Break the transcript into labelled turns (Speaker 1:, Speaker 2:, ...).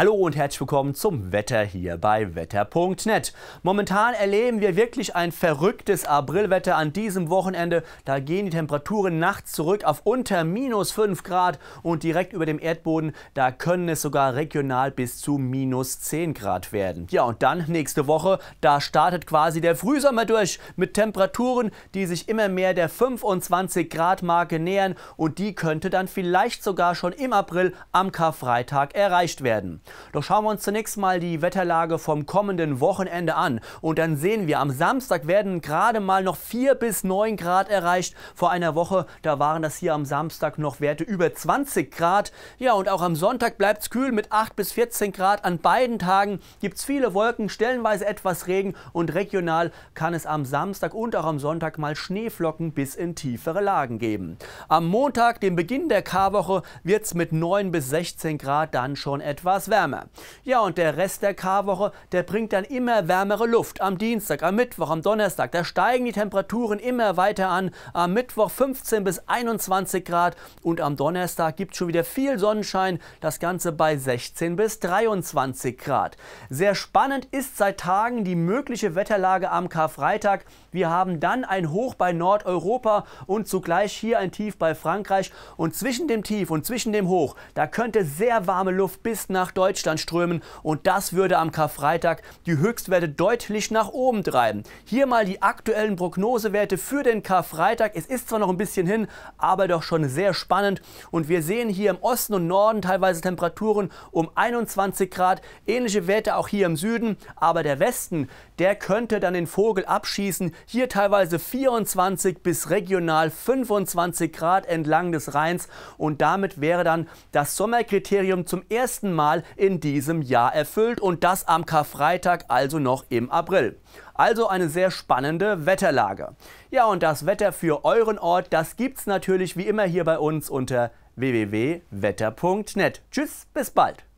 Speaker 1: Hallo und herzlich willkommen zum Wetter hier bei wetter.net. Momentan erleben wir wirklich ein verrücktes Aprilwetter an diesem Wochenende. Da gehen die Temperaturen nachts zurück auf unter minus 5 Grad und direkt über dem Erdboden, da können es sogar regional bis zu minus 10 Grad werden. Ja, und dann nächste Woche, da startet quasi der Frühsommer durch mit Temperaturen, die sich immer mehr der 25 Grad Marke nähern und die könnte dann vielleicht sogar schon im April am Karfreitag erreicht werden. Doch schauen wir uns zunächst mal die Wetterlage vom kommenden Wochenende an. Und dann sehen wir, am Samstag werden gerade mal noch 4 bis 9 Grad erreicht. Vor einer Woche, da waren das hier am Samstag noch Werte über 20 Grad. Ja, und auch am Sonntag bleibt es kühl mit 8 bis 14 Grad. An beiden Tagen gibt es viele Wolken, stellenweise etwas Regen und regional kann es am Samstag und auch am Sonntag mal Schneeflocken bis in tiefere Lagen geben. Am Montag, dem Beginn der Karwoche, wird es mit 9 bis 16 Grad dann schon etwas wärmer. Ja, und der Rest der Karwoche, der bringt dann immer wärmere Luft. Am Dienstag, am Mittwoch, am Donnerstag, da steigen die Temperaturen immer weiter an. Am Mittwoch 15 bis 21 Grad und am Donnerstag gibt es schon wieder viel Sonnenschein. Das Ganze bei 16 bis 23 Grad. Sehr spannend ist seit Tagen die mögliche Wetterlage am Karfreitag. Wir haben dann ein Hoch bei Nordeuropa und zugleich hier ein Tief bei Frankreich. Und zwischen dem Tief und zwischen dem Hoch, da könnte sehr warme Luft bis nach Deutschland Deutschland strömen und das würde am Karfreitag die Höchstwerte deutlich nach oben treiben. Hier mal die aktuellen Prognosewerte für den Karfreitag. Es ist zwar noch ein bisschen hin, aber doch schon sehr spannend und wir sehen hier im Osten und Norden teilweise Temperaturen um 21 Grad, ähnliche Werte auch hier im Süden, aber der Westen, der könnte dann den Vogel abschießen. Hier teilweise 24 bis regional 25 Grad entlang des Rheins und damit wäre dann das Sommerkriterium zum ersten Mal in diesem Jahr erfüllt und das am Karfreitag, also noch im April. Also eine sehr spannende Wetterlage. Ja, und das Wetter für euren Ort, das gibt's natürlich wie immer hier bei uns unter www.wetter.net. Tschüss, bis bald.